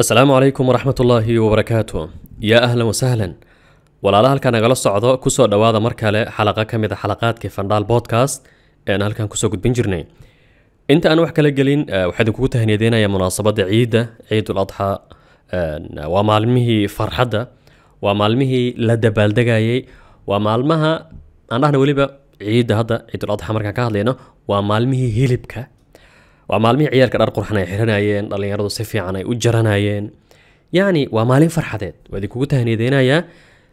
السلام عليكم ورحمة الله وبركاته يا أهلا وسهلا ولعله هل كان غلص عضو كسو دواذا مركالي حلقة كميدة حلقات كفاندال بودكاست أنا هل كان كسر قد بنجرني إنت أنا وحكا جلين آه، وحيد كوكو تهنيدينا يا مناسبة عيدة عيد الأضحى آه، ومعلمه فرحدة ومعلمه لدى بالدقايي ومعلمها أنا أحنا وليبا عيد هذا عيد الأضحى مركا كهلينا ومعلمه هيلبكا waa maalmihii ciyaarka dhar qurxan ay xiranayeen dhallinyaradu si fiican ay u jaranayeen yacni waa maalin farxadeed waa idinkugu tahniyadeynayaa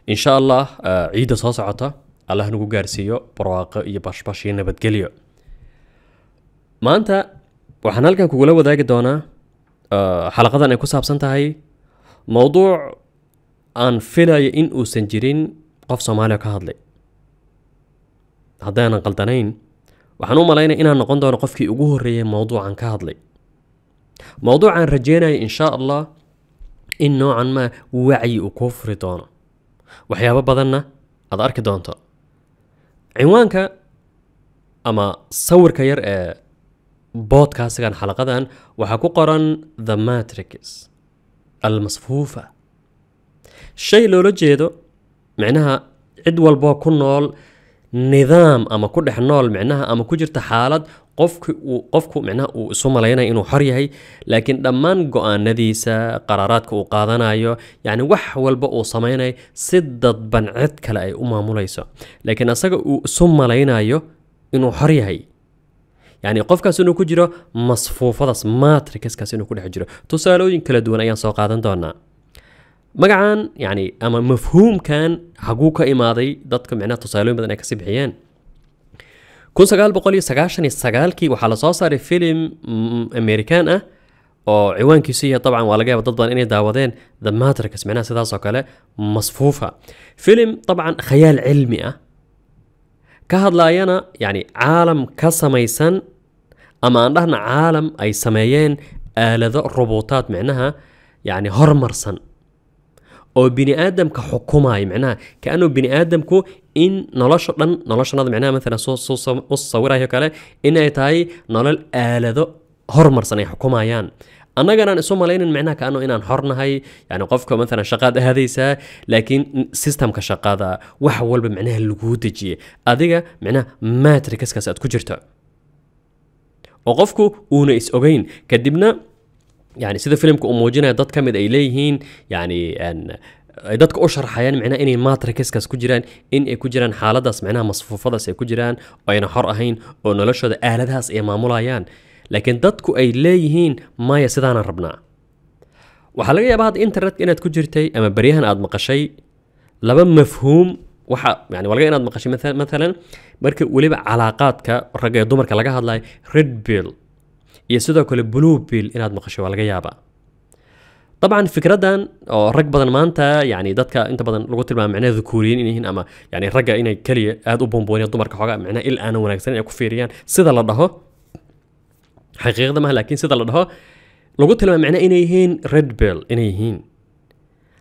insha allah eh, ciidda soo socota allah nagu gaarsiiyo barwaaqo iyo bashbash iyo nabadgelyo maanta waxaan halkan kugula wadaagi doonaa eh, xalaqadan ay ku saabsan tahay mowduuc aan filayo in uusan jirin qof soomaaliya ka hadlay haddaanan qaldanayn waxaan u malaynaya inaan noqon doono qofkii ugu horreeyay mowduucan ka hadlay mowduucaan rajeynaya insha allah in noocan maa wacyi uu kuu furi doono waxyaabo badanna aad arki doonto cinwaanka ama sawirka yar ee boodkaasigan xalaqadan waxaa ku qoran the matrix almasfuufa shay loola jeedo micnaha cid walboo ku nool نظام أما كده حنول معناها أما كجر تحالد قفك وقفك معناه وسوم علينا إنه حريهي لكن لما نجوا نديسة قراراتك وقاضنا يو يعني وح والبقو صمينا سدد بنعتك لأي أمة مليسة لكن أصدق وسوم علينا يو إنه حريهي يعني قفك سنو كجرة مصفوفة ماتريكس كاسينو كل حجرة تسألوا إن كل دون أيان سوق هذا دونا magacaan yani ama mafhuumkan xaguu ka imaaday dadka micnaha tusaalooyin badan ay kasii bixiyeen kun sagaal boqol iyo sagaashan iyo sagaalkii waxaa lasoo saaray filim american ah oo ciwaankiisu yahay dabcan waa laga yaaba dad badan inay daawadeen the matrix micnaha sidaas oo kale masfuufa filim dabcan khayaal cilmi ah ka hadlaayana yani caalam ka samaysan ama aan dhahna caalam ay sameeyeen aalado robotaad micnaha yani hormarsan او بني ادم كحكومه يعني معناها كانه بني ادم كو ان نلاش دن نلاش نظم معناها مثلا صو صو صو صورة هي كلا ان اي تاي نلال الهدو هرمر سنه حكومه هيان انا غير ان سومالين معناها كانه ان حرنا هاي يعني قفكم مثلا شقادة هذه سا لكن سيستم كشقادة وحول بمعناها الجوتجي اديغا معناها ماتريكس كاسات كجرتو وقفكو اون اس اوغين كدبنا yani sida filimka uu muujinaya dad ka mid ay leeyihiin yani ay dadka u sharxayaan micnaha inay matrixkaas ku jiraan in ay ku jiraan xaaladaas micnaha masfuufadaas ay ku jiraan oo ayna xor ahayn oo noloshooda aaladahaas ay maamulayaan laakiin dadku ay leeyihiin maya sidaanaan rabnaa waxaa laga yaabaa hadda internetka inaad ku jirtay ama baryahan aad maqashay laba mafhuum waxa yani waa laga inaad maqashay mathalan marka weliba calaaqaadka ragga iyo dumarka laga hadlayo red bill iyo sidoo kale bluebill inaad maqasho waa laga yaabaa طبعا فكرتان او رك بدن ما انت يعني دتك انت بدن لو تلما معناه ذكورين ان هنا اما يعني رجا ان كلي اد او بونبوني دمر كحوغا معناه الا انا وانا كسن اكو فيريان يعني. سدا لا دهو حقيقه ما لكن سدا لا دهو لو تلما معناه ان هين ريد بيل ان هين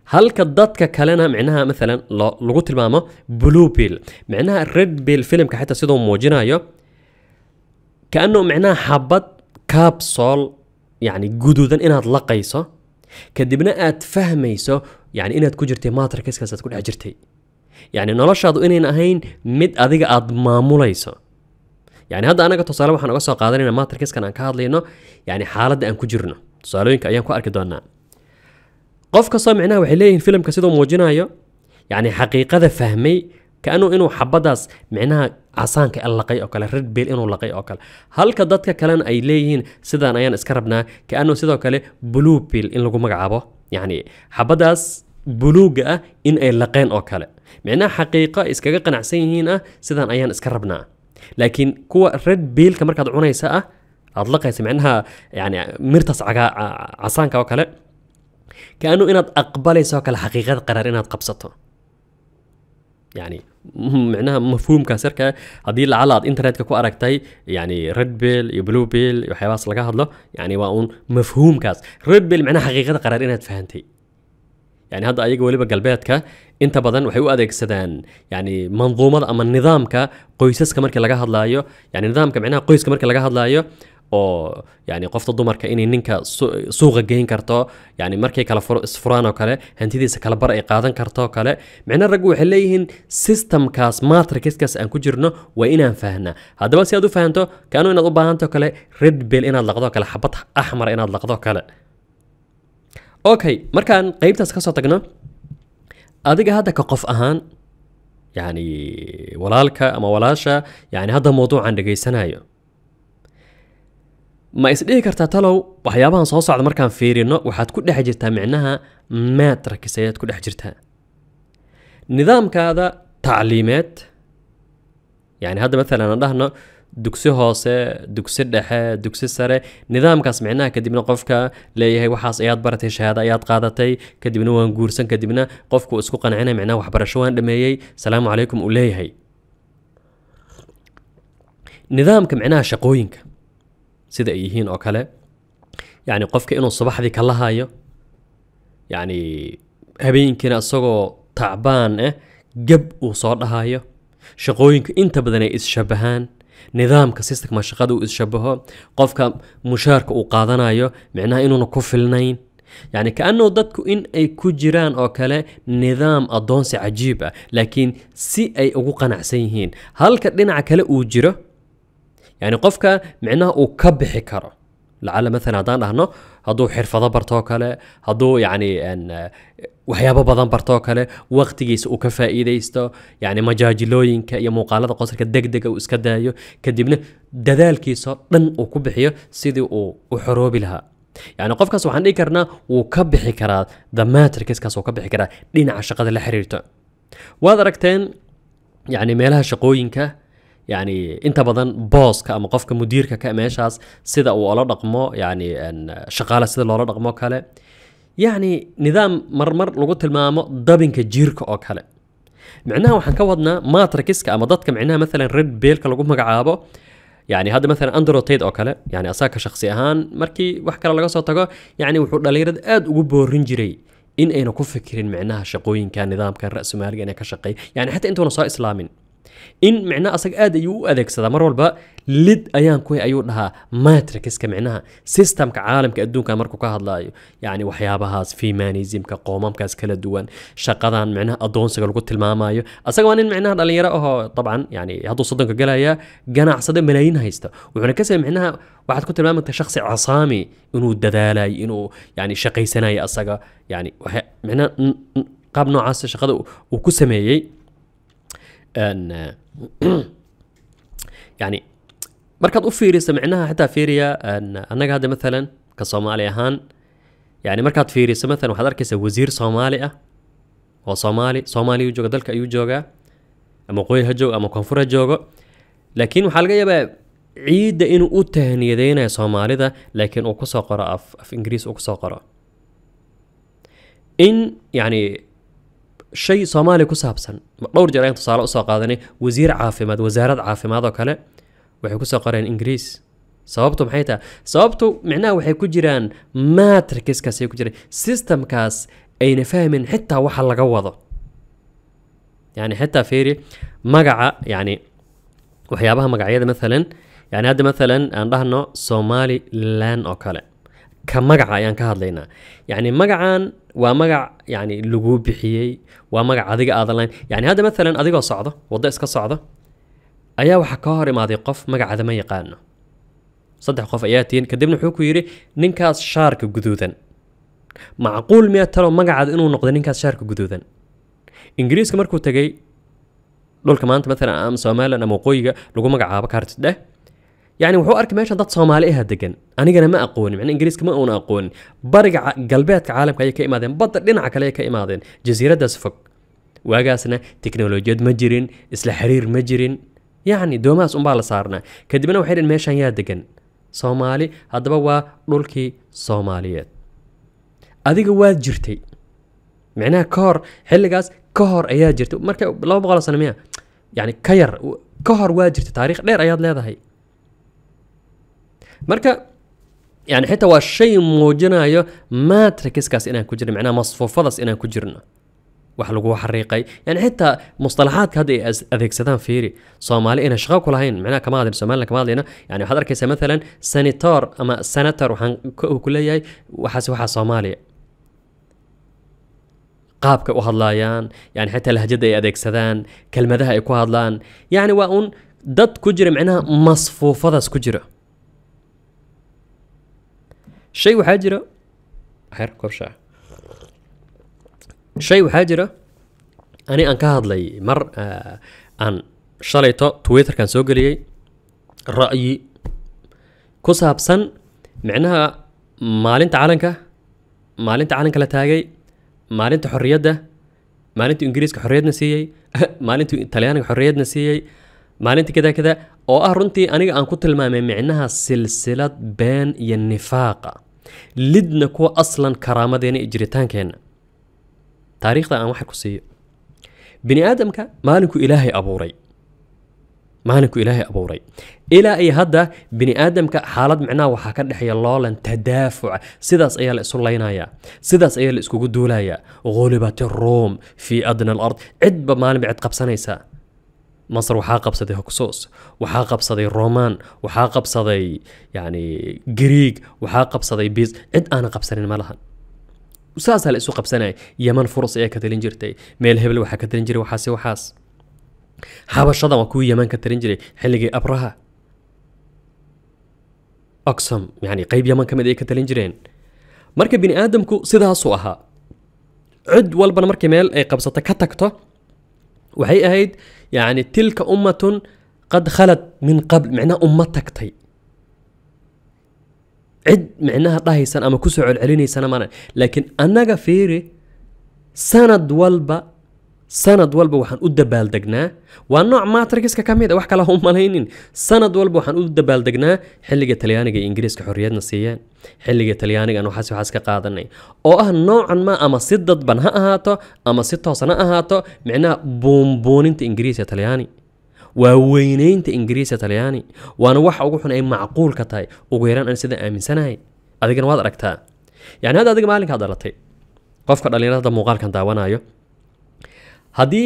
هل كدتك كلنا معناها مثلا لو تلما ما بلو بيل معناها ريد بيل فيلم كحتى موجينا موجينايو كانه معناها حبه كابسول يعني قدودا إنها لقيسة كدبنا آد فهميسو يعني إنها كجرتي ماتركس كاسات كل عجرتي يعني نلاشadu inayna ahayn mid adiga aada maamulayso yani hadda anaga tusaale waxaan uga soo qaadanaynaa matrixkan aan ka hadlayno yani xaaladda aan ku jirno tusaalooyinka ayaan ku arki doonaa qof kastoo micnaha waxay leeyihiin filimka siduu muujinayo yani xaqiiqada fahmay كأنه إنه حبداس معناها عصان اللقي أو كله رد بيل إنه لقي أو هل كدتك كلام أي ليهن سيدا أيان اسكربنا كأنه سيدا كله بلو بيل إن لقوا مجعبه يعني حبداس بلوغ إن أي لقين أو معناها حقيقة إسكاجا قنعسين هنا أه سيدا أيان اسكربنا لكن كوا رد بيل كمرك عنيسة يساء أه أطلقها معناها يعني مرتس عصان أو كله كأنه إناد أقبلي سوك الحقيقة قرار إنه قبصته يعني معناها مفهوم كسرك هدي على انترنت كو اركتاي يعني ريد بيل بلو بيل وحيواس لغا هدلو يعني واون مفهوم كاس ريد بيل معناها حقيقه قرار انها تفهمتي يعني هذا ايجا ولي قلبيتك انت بدن وحي سدان يعني منظومه اما نظامك قيسسك marka laga الله يعني نظام macnaha قيس marka laga الله oo yani qofta dumarka inay ninka suuqa geyn karto yani markay kala isfuraan oo kale hantidiisa kala bar ay qaadan karto oo kale micna raggu waxay leeyihiin systemkaas matrixkaas aan ku jirno waa inaan fahnaa haddaba si aad u fahanto kaano inaad u baahanto kale red bill inaad laqdo kale xabad axmar inaad laqdo kale okay markaan qaybtaas ka soo tagno adiga hadda ka qof ahaan yani walaalka ama walaasha yani hadda mawduucan dhegaysanayo ma isdhihi kartaa talow waxyaabahan soo socda markaan fiirino waxaad ku dhex jirtaa micnaha maatrix ayaad ku dhex jirtaa nidaamkaada tacliimeed yani hadda maalan aan dhahno dugsi hoose dugsi dhexe dugsi sare nidaamkaas micnaha kadibna qofka leeyahay waxaas ayaad baratay shahaado ayaad qaadatay kadibna waan guursan kadibna qofku isku qancinay micnaha waxbarasho waan dhameeyey salaamu calaykum uu leeyahay nidaamka micnaha shaqooyinka sida ay yihiin oo kale yani qofka inuu subaxdii ka lahayo yani habeenkiina isagoo tacbaan ah gab uu soo dhahayo shaqooyinka inta badan ay is-shabahaan nidaamka sistemka shaqada uu is-shabaho qofka mushaarka uu qaadanayo micnaha inuuna ku filnayn يعني كأنه dadku in ay ku jiraan oo kale nidaam adoonsi cajiib ah laakiin si ay ugu qanacsan yihiin halka dhinaca kale uu jiro يعني قفكا معناه او كبحي كره لعل مثلا هذا هنا هذو حرفه برتوكله هادو يعني ان وحيابه بضان برتوكله وقت يس وكفاء يستو يعني مجاجي لوينك يا مقالة قصر كدقدق او اسكدايو كدبنا دذال كيسو دن او كبحيو سيدي او وحروب لها يعني قفك سبحان ايكرنا وكبحي كرا ذا ماتريكس كاس وكبحي كرا دين عشق ذا الحريرتو وهذا ركتين يعني ميلها شقوينك يعني انت بدن بوس كأم قفك مديرك كأماش هاس او ألا رقمو يعني ان شغالة سيدا لولا رقمو كالي يعني نظام مرمر لغو تلمامو دابنك جيرك او كالي معناها وحن كوادنا ما تركيس كأمضات داتك معناها مثلا ريد بيل كالغو مقعابو يعني هذا مثلا اندرو تيد او كالي يعني اساك شخصي اهان مركي وحكرا لغو صوتاقو يعني وحو لاليرد اد وبو رنجري إن أنا كفكرين معناها شقوين كان نظام كان رأس مالي أنا كشقي يعني حتى أنتوا نصائح إسلامين إن معنى أصدق آد يو أدك سدا مر والبا لد أيام كوي أيو لها ماتريكس كمعناها سيستم كعالم كأدون كمركو كهض لايو يعني وحيا بهاز في مانيزم كقومام كاس كلا دوان شقذان معنى أدون سقال قلت الماما أيو أصدق وان معنى هذا اللي يراه طبعا يعني هذا صدق كجلايا جنا عصدا ملايين هايستا وعنا كسر معناها واحد كنت الماما كشخص عصامي إنو الدذالة إنو يعني شقي سناي أصدق يعني وحي معنى قبل نوع عصر شقذ وكسميه ان يعني مركض أفيري سمعناها حتى فيريا ان انا قاعد مثلا كصومالي اهان يعني مركض فيريا مثلا واحد اركيس وزير صومالي اه وصومالي صومالي يجوغا دلك يجوغا اما قوي هجو اما كونفور هجوغا لكن وحال قايبا عيد انو او تهني دينا صومالي ده لكن او قرا اف, اف انجريس او قرا ان يعني شيء صومالي كسابسن دور جرائم تصالة أسوى قادني وزير عافمد وزارة عافمد وكالة وحي كسو قرين إنجريس سببتو محيطة سببتو معناه وحي كجران ما تركيس كاسي كجري سيستم كاس أين فاهمين حتى وحل لقوضه يعني حتى فيري مقع يعني وحيابها مقع يدا مثلا يعني هذا مثلا أن صومالي لان أوكالة كمقع يعني كهد لينا يعني مقعان ومجع يعني اللجوء بحيي ومجع أذيك أذلان يعني هذا مثلا أذيك صعدة وضع إسك صعدة أيا وحكاري ما ذي قف مجع هذا ما يقالنا صدق قف أياتين كدبنا حوكو يري ننكاس شارك جذوذا معقول مئة ترى مجع عاد إنه نقد نينكاس شارك جذوذا إنجليز كمركو تجي لول كمان مثلا أم سومالا أنا موقوي لجو مجع عابك هرت ده يعني وحو أرك ماشان داد صومالي إيها دقن أنا قنا ما أقول يعني انجليزي كما أنا أقول برق قلبات عالم كايكا إمادين بطر لنا عكاليكا مادين جزيرة دسفق واقاسنا تكنولوجيا مجرين إسلا حرير مجرين يعني دوماس أمبالا صارنا كدبنا وحيد ماشان يادقن صومالي هدبا وا لولكي صوماليات أذيق واد جرتي معناها كور حلقاس كور أيا جرتي مركب لو بغلا سنمية يعني كير كور واد تاريخ غير أياد ليه هي marka yani xitaa waa shay muujinayo matrixkaas inaan ku jirna macnaha masfuufadaas inaan ku jirno wax lagu xariiqay yani xitaa mustalaxaadka hadda ay adeegsadaan fiiri soomaali inay shaqo ku lahayn macnaha kama hadlin somaliland kama hadlina yani waxaad arkaysaa mathalan senator ama senator waxaan ku leeyahay waxaasi waxaa soomaaliya qaabka u hadlaayaan yani xitaa lahjada ay adeegsadaan kelmadaha ay ku hadlaan yani waa uun dad ku jira macnaha masfuufadaas ku jira shay waxaa jira heerkoobshaa shay waxaa jira ani aan ka hadlay mar aan shalayto twitterkan soo geliyey ra'yi ku saabsan micnaha maalinta calanka maalinta calanka la taagay maalinta xorriyadda maalinta ingiriiska xorriyadna siiyey maalinta talyaaniga xorriyadna siiyey maalinta kada kada oo ah runtii aniga aan ku tilmaamay micnaha silsilad been iyo nifaaqa lidna kuwa aslan karaamadeena iyo jiritaankeenna taariikhda aan waxa ku siiyo bini aadamka maalinku ilaahay abuuray maalinku ilaahay abuuray ilaa iyo hadda bini aadamka xaalad micnaha waxaa ka dhexeeya loolan tadaafuca sidaas ayaa la isu laynayaa sidaas ayaa la iskugu duulayaa ghulibat ruum fii adna alard cidba maalinba cid qabsanaysaa مصر وحا قبصدي هكسوس وحا قبصدي رومان وحا قبصدي يعني جريج وحا قبصدي بيز اد انا قبصرين مالهن وساس هل اسوق يمن فرص ايه كتلين جرتي ميل هبل وحا كتلين جري وحاسي وحاس حاب الشضم وكو يمن كتلين جري حلقي ابرها اقسم يعني قيب يمن كمد ايه كتلين جرين مركب بني ادم كو سيدها سوءها عد والبن مركي ميل اي قبصته كتكتو وحي اهيد يعني تلك أمة قد خلت من قبل معناها أمتك تي عد معناها طهي سنة أما كسعو العليني سنة مانا لكن أنا فيري سند والبا سند والبا وحن أود دبال دقنا وان نوع ما تركيسك كاميدا وحكا لا هم مالينين سند والبا وحن أود دبال دقنا حلقة تليانيقة إنجريسك حريادنا سيان حلقة تليانيقة أنو حاسي وحاسك قادني أو أه نوع ما أما سدد بان هاهاتو أما سدد وصنا هاهاتو معنى بومبونين تي إنجريسيا تلياني ووينين تي إنجريسيا تلياني وان وحا وقوحن أي معقول كتاي وغيران أن سيدا آمن سناي أذيكن واضح ركتا يعني هذا أذيك مالك هذا لطي قفك قد أليناتا مغال كان داوانا يو haddii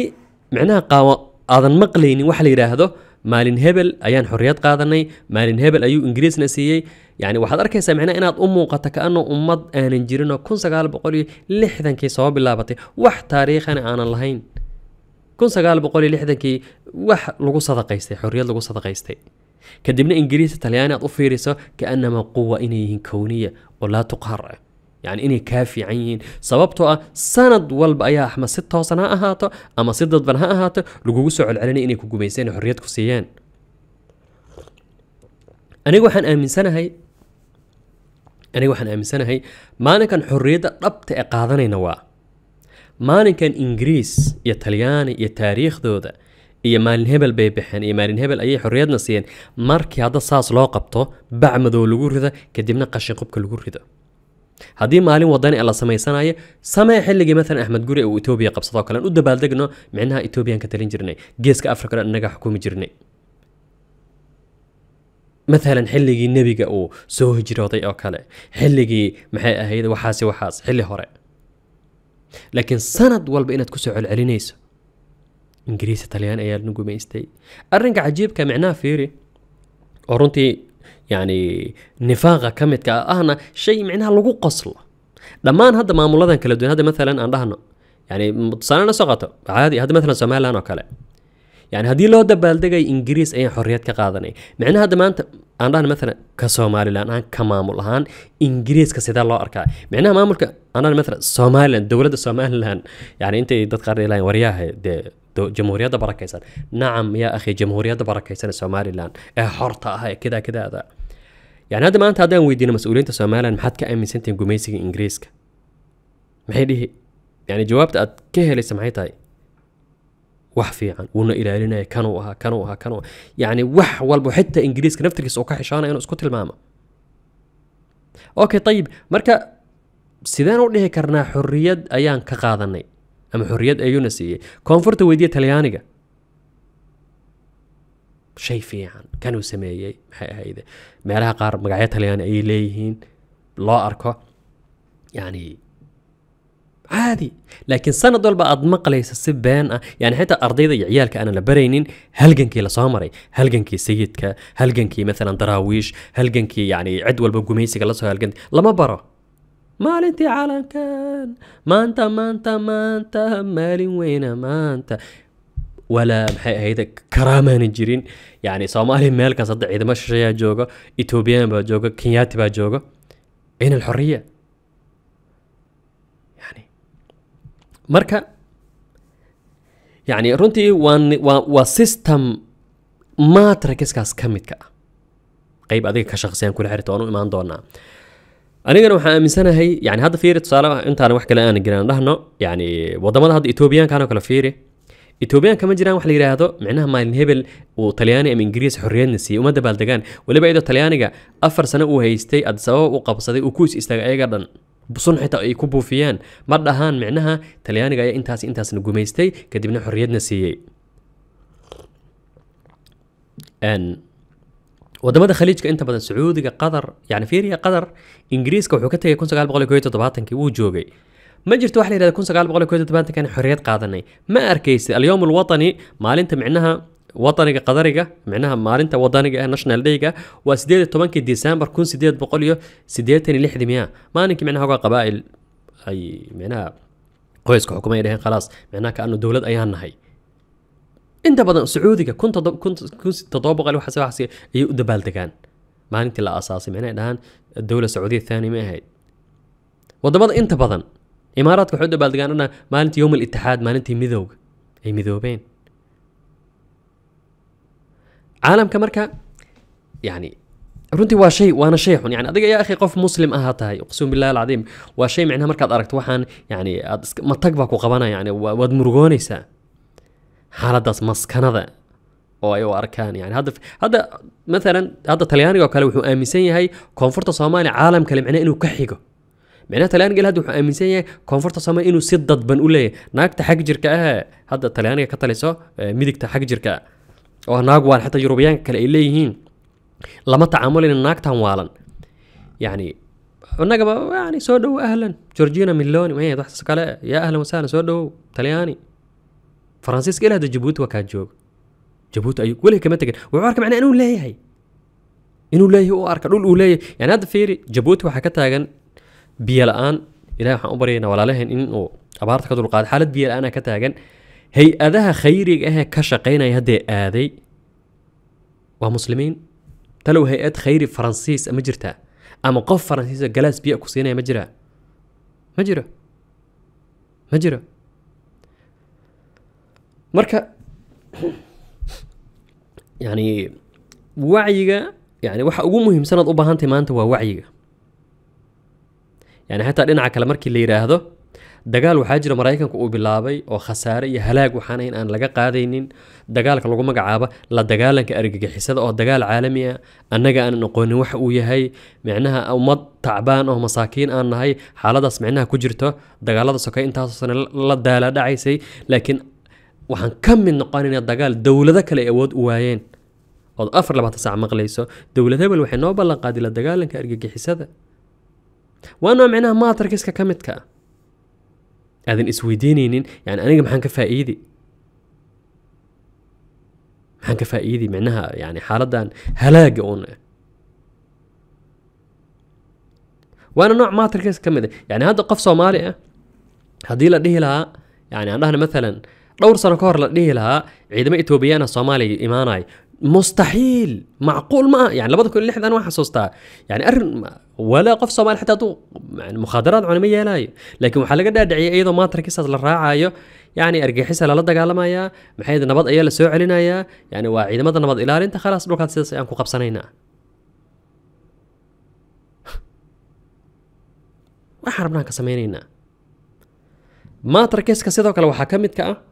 micnaha qaamo aadan maqlaynin wax la yidhaahdo maalin hebel ayaan xorriyad qaadanay maalin hebel ayuu ingiriisna siiyey yani waxaad arkaysaa micnaha inaad u muuqato ka-ano ummad aanan jirinoo kun sagaal boqol iyo lixdankii soo bilaabatay wax taariikhana aanan lahayn kun sagaal boqol iyo lixdankii wax lagu sadaqaystay xorriyad lagu sadaqaystay kadibna ingiriisa talyaani aad u fiiriso ka-anama quwa inay yihiin kowniya oo laa tuqaar ah يعني إني كافي عين سببتو أه سند والب أيا أحما ستة وصناء أهاتو أما ستة وصناء أهاتو لقو قسو علاني إني كو قميسين حريات كسيان أني وحن آمن سنة هاي أني وحن آمن سنة هاي ما كان حريات ربط إقاذاني نواه ما كان إنجريس يا تليان يا تاريخ دودة يا مال هبل بي بحن يا مال هبل أي حرية نصيان ماركي هذا صاص لو قبطه بعمدو لغور هذا كدمنا قشن قبك لغور هذه مالين وضعنا على سماي صناعي سماي حل لجي مثلا أحمد جوري أو إثيوبيا قبضة كلا ود بالدقنا معناها إثيوبيا كتلين جرني جيس كأفريقيا النجا حكومة جرني مثلا حل لجي النبي جاء أو سو هجرة وضيع كلا حل لجي محي هيدا وحاس وحاس حل هراء لكن سند والب إنك كسر على علينيس إنجليزي تليان أيال نقول ما يستي الرنج عجيب كمعناه فيري أرنتي يعني نفاقه كميت كأهنا شيء معناها لغو قصلة لما أن هذا ما ملذن كل هذا مثلا أن رهنا يعني صار أنا سقطه عادي هذا مثلا سمع لنا كلام يعني هذه لو دبل دقي إنجليز أي حريات كقاضني معناها هذا ما أنت أن رهنا مثلا كسومالي لأن أن كمامل هان إنجليز كسيد الله أركع معناها مامل أنا مثلا سومالي دولة سومالي لأن يعني أنت تتقارن لين ورياها دي جمهورية بركيسان نعم يا أخي جمهورية بركيسان سومالي لان إيه حرطة هاي كذا كذا هذا يعني هذا ما أنت هذا ويدينا مسؤولين تسامحنا لأن محد كأي من سنتين جوميسي إنجليزك ما هي دي يعني جوابت أت كه اللي سمعتي وحفي عن ون إلى لنا كانوا ها كانوا ها كانوا يعني وح والبو حتى إنجليزك نفترك سوكا حشانة إنه سكوت الماما أوكي طيب مركا سيدان ودي هي كرنا حرية أيان كقاضني أم حرية أيونسي كونفورت ويدية تليانيجا شيء فيعن كانوا سميي هاي ما لها قار مقعيتها لي أنا إيه ليهين لا أركه يعني عادي لكن سنة دول بأضمق ليس سبان يعني حتى أرضي ذي عيالك أنا لبرينين هل جنكي لصامري هل جنكي سيدك هل جنكي مثلا دراويش هل جنكي يعني عدوى البقوميسي قلصها هل جنكي لما برا ما انتي على كان ما انت ما انت ما انت مالي وين ما انت ولا محي هيدا كرامة نجرين يعني سومالي مالك صدع إذا ما شيا جوجا إثيوبيان با جوجا كينيات با جوجا أين الحرية يعني مركا يعني رنتي وان و و سيستم ما تركز كاس كميت كا قيب أذيك كشخصيان كل عرفت وانو إيمان دورنا أنا قلنا وح من سنة هي يعني هذا فيري تصارع أنت أنا وح الآن أنا قلنا يعني وضمن هذا إثيوبيان كانوا كلا فيري اثيوبيان كما جيران wax la yiraahdo micnaha maalin hebel uu talyaani ama ingiriis xorriyadna siiyey uma dabaaldegaan weliba iyadoo talyaaniga afar sano uu haystay addisababa u qabsaday uu kuis istaagay ayaga dhan busun xitaa ay ku buufiyeen ma dhahaan micnaha talyaaniga ayaa intaas intaasna gumaystay kadibna xorriyadna siiyey wadamada khaliijka inta badan sacuudiga qatar yani fiiriya qatar ingiriiska wuxuu ka tegay kun sagaal boqol iyo koo iyo toddobaatankii wuu joogay ما جرت واحد يريد يكون سقال بقول كويت تبان كان حريات قاضني ما أركيس اليوم الوطني ما أنت معناها وطنك قدرك معناها ما أنت وطنك ناشنال ديجا وسديت تبان ديسمبر كنت سديت بقول يو سديت لحد مياه ما أنك معناها هو قبائل أي معناها كويس كحكومة يريهن خلاص معناها كأنه دولة أيان هاي أنت بدن سعودي كنت كنت كنت تطابق على حسب حسي يؤد بالتكان ما أنت لا أساسي معناها الآن الدولة السعودية الثانية ما هي وده بدن أنت بدن إماراتك حدود بالدقان أنا ما أنت يوم الاتحاد ما أنت مذوق أي مذوبين عالم كمركا يعني رنتي وا وانا شيح يعني ادق يا اخي قف مسلم اهاتاي اقسم بالله العظيم وا معناها مركا اركت وحان يعني ما تقبك وقبانا يعني واد مرغونيسا حالة داس مسكنة ذا او ايو اركان يعني هذا هذا مثلا هذا تلياني وكالو امسين هاي كونفورت صومالي عالم كلمة انه كحيقه معناه تلان قال هذا أمين سيء كونفورت صامه إنه سدد بن أولي ناق تحق جركة هذا تلان قال كتلسه آه، ميدك تحق جركة أو ناق وان حتى يروبيان كلا إللي هين لما تعامل إن ناق تنوالن يعني ونقا يعني سودو أهلا جورجينا ميلوني ما هي ضحك سكالة يا أهلا وسهلا سودو تلياني فرانسيس قال هذا جبوت وكاد جوب جبوت أيوك ولا كم تقول وعارك معناه إنه لا هي إنه لا هي وعارك إنه لا هي يعني هذا فيري جبوت وحكتها عن biyo la-aan ilahay waxaan u baryaynaa walaalaheen in uu abaarta ka dulqaaday xaalad biyo la-aana ka taagan hay-adaha khayriga ahee ka shaqaynaya haddee aaday waa muslimiin talow hay-ad khayri faransiis ma jirtaa ama qof faransiisa galaas biyo ku siinaya ma jiraa ma jiro ma jiro marka yani wacyiga yani waxa ugu muhiimsan aad u baahantahay maanta waa wacyiga يعني حتى لين عكلا مركي اللي يراهدو دجال وحاجر مرايكان كو بلابي او خسارة يهلاق وحانين ان لقا قادينين دقالك لغو مقعابة لا دقالا كأرقق حساد او دجال عالمية ان نجا ان نقوني وح او يهي معناها او مد تعبان او مساكين ان هاي حالة داس معناها كجرتو دقالا داسو كاين تاسوسن لا دالا داعيسي لكن وحن كم من نقانين الدجال دولة ذاك اللي اوود وايين او افر لبعت ساعة مغليسو دولة ذاك الوحي نوبا لقادي لا دقالا كأرقق وانا معناها ما كيسكا كمتكا هذا اسويدينينين يعني انا محان كفا ايدي محان كفا ايدي معناها يعني حالدان هلاقة اون وانا نوع ما تركز كمتكا يعني هذا قف صومالي اه؟ لا لديه لها يعني عندنا مثلا لو سنكور لا hor la dhihi lahaa ciidamo etoobiyaan ah مستحيل معقول ما يعني لابد كل لحد انا ما يعني أر ولا قف صومال حتى تو يعني مخادرات عالمية لا لكن وحلقة ادعي ايضا ما تركزت للراعي يعني ارجحيسها لا دقالما يا محيد نبض ايا لسوء علينا يا يعني واعيد ما نبض الى انت خلاص لو كانت سياسة يعني قبصنينا ما حربنا كسمينينا ما تركيس كسيدو لو حكمت كأ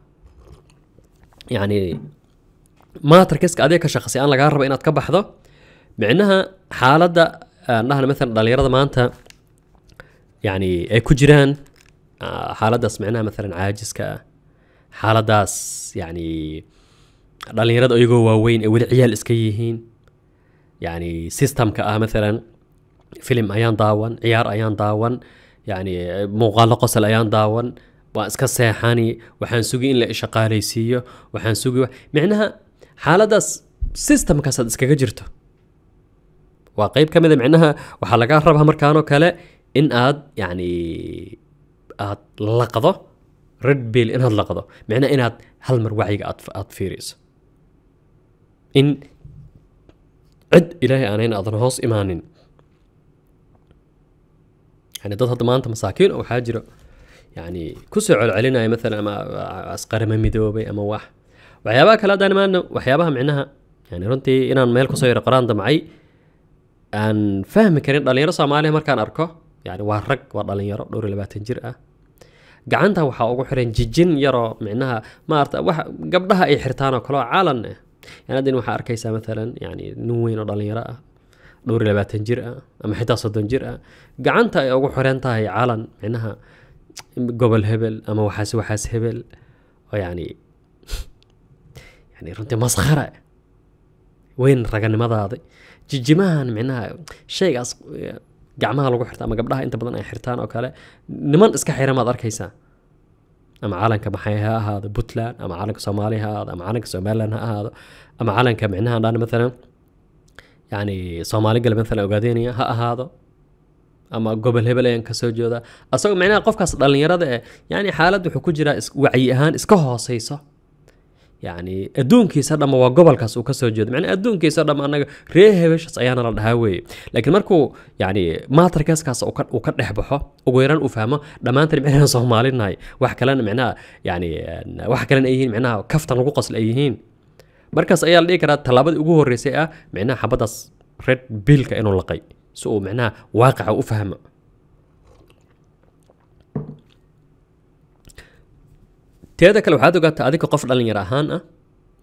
يعني ما تركزك عليك شخصي يعني أنا قارب إن أتكبح آه، ذا معناها حالة دا نهلا مثلا دا ليرضى ما أنت يعني أي كجران آه، حالة دا سمعناها مثلا عاجز كا حالة داس يعني دا ليرضى يقوى ووين أول إيوه عيال إسكيهين يعني سيستم كا مثلا فيلم أيان داون عيار أيان داون يعني مغالقة أيان داون واسكا سيحاني وحان سوقي إلا إشا قاليسيو وحان سوقي معناها xaaladaas systemkaasaad iskaga jirto waa qayb ka mida micnaha waxaa lagaa rabaa markaanoo kale in aad yacni aad laqdo red bill inaad laqdo micnaha inaad hal mar wacyiga aad aad fiiriyso in cid ilaahay aanayn aadan hoos imaanin يعني ضد هذا ما أنت مساكين أو حاجرة يعني كسر على علينا مثلا أما أسقر ممدوبي أما واحد waxyaabaha kale haddaan imaana waxyaabaha micnaha yani runtii inaan meel kusoo yaro qoraan damcay aan fahmi karin dhalinyaro soomaaliya markaan arko yani waa rag waa dhalinyaro dhowr labaatan jir ah gacanta waxaa ugu xiran jijin yaroo micnaha maarata wax gabdhaha ay xirtaan oo kale caalan ah eh. yani haddin waxaa arkaysaa maalan yani nin weyn oo dhalinyaro ah dhowr labaatan jir ah ama xitaa soddon jir ah gacanta ay ugu xiran tahay caalan micnaha gobol hebel ama waxaas waxaas hebel oo yani يعني رنتي مسخرة وين رجال ما ضاضي جيجمان معناها شيء قص قعمها لو حرتها ما قبلها أنت بدنا حرتان أو كذا نمان إسكا حيرة ما ضار كيسان أما عالنك بحيها هذا بوتلان أما عالم سومالي هذا أما عالم سومالان هذا أما عالنك معناها أنا مثلا يعني سومالي قال مثلا أوغادينيا ها هذا أما قبل هبل أيا كسر جودا أصلا معناها قف كاس ضلني يعني حالة دو حكوجرا وعي أهان إسكا هو يعني أدون كيس هذا ما هو قبل كاس وكاس وجود يعني أدون كيس هذا ما أنا ريه بيش صيانة الهوي لكن ماركو يعني ما تركز كاس وكر وكر نحبه وغيران وفهمه لما أنت معناه صومالي ناي واحد كلام معناه يعني واحد كلام أيهين معناه كفت نقص الأيهين مركز أيال ليك رات طلبت وجوه الرسالة معناه حبتس ريد بيل كأنه لقي سو معناه واقع وفهمه teeda kale waxaad ogaataa adinka qof dhallinyar ahaan ah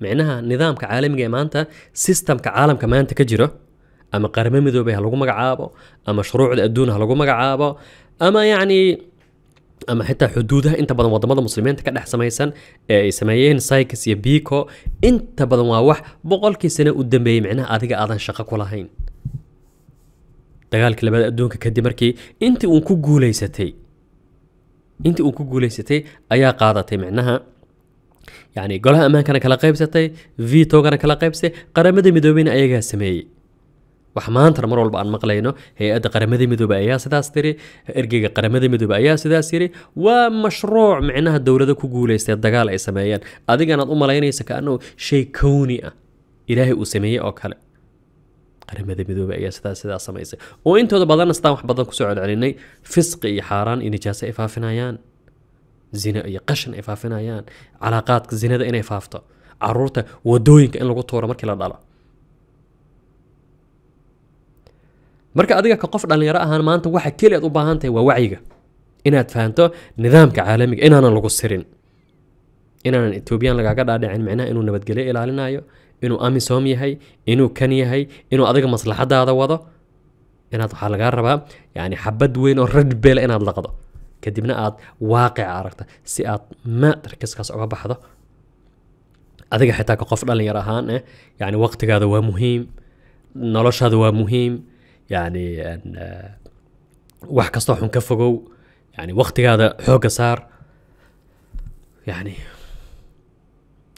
micnaha nidaamka caalamiga ee maanta sistamka caalamka maanta ka jiro ama qaramo midoobay ha lagu magacaabo ama shuruucda adduun ha lagu magacaabo ama yacni ama xitaa xuduudaha inta badan wadamada muslimiinta ka dhex samaysan ee ay sameeyeen cycus iyo bico inta badan waa wax boqolkii sano u dambeeyey micnaha adiga aadan shaqo ku lahayn dagaalkii labada adduunka kadib markii intii uun ku guulaysatay intii uu ku guulaysatay ayaa qaadatay micnaha yacni golaha ammaankana kala qaybsatay vitogana kala qaybsatay qaramada midoobeyna ayagaa sameeyey wax maantana mar walba aan maqlayno hay-adda qaramada midoobe ayaa sidaas tiri ergeyga qaramada midoobe ayaa sidaas yiri waa mashruuc micnaha dowlado ku guulaystee dagaal ay sameeyeen adiganaad u malaynaysa kaanoo shay kowni ah ilaahay uu sameeyey oo kale qaramada midoobay ayaa sidaas sidaa samaysay oo intooda badan astaan wax badan kusoo celcelinay fisqi iyo xaaraan iyo nijaaso ay faafinayaan zina iyo qashan ay faafinayaan calaaqaadka zinada inay faafto caruurta wadooyinka in lagu tuuro markii la dhalo marka adiga ka qof dhallinyaro ahaan maanta waxa keli aad u baahan tahay waa wacyiga inaad fahanto nidaamka caalamiga inaanan lagu sirin إننا إثيوبيان لقاعد قاعد عن معنا إنه نبت جلي إلى علينا يو إنه أمي سومي هاي إنه كني هاي إنه أذكر مصلحة هذا هذا وضع إن هذا حال قاربها يعني حبد وين الرد بيل إن هذا لقطة كدبنا قاعد واقع عرفته سئات ما تركز كاس أو بحدا أذكر حتى كقفل اللي يراهان إيه يعني وقت هذا هو مهم نلاش هذا هو مهم يعني أن آه، واحد كصاحب كفقو يعني وقت هذا حوق صار يعني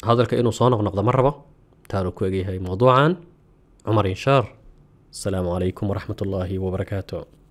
هذا كأنه صانع نقد مربى تعالوا كوجي هاي موضوعا عمر إنشار السلام عليكم ورحمة الله وبركاته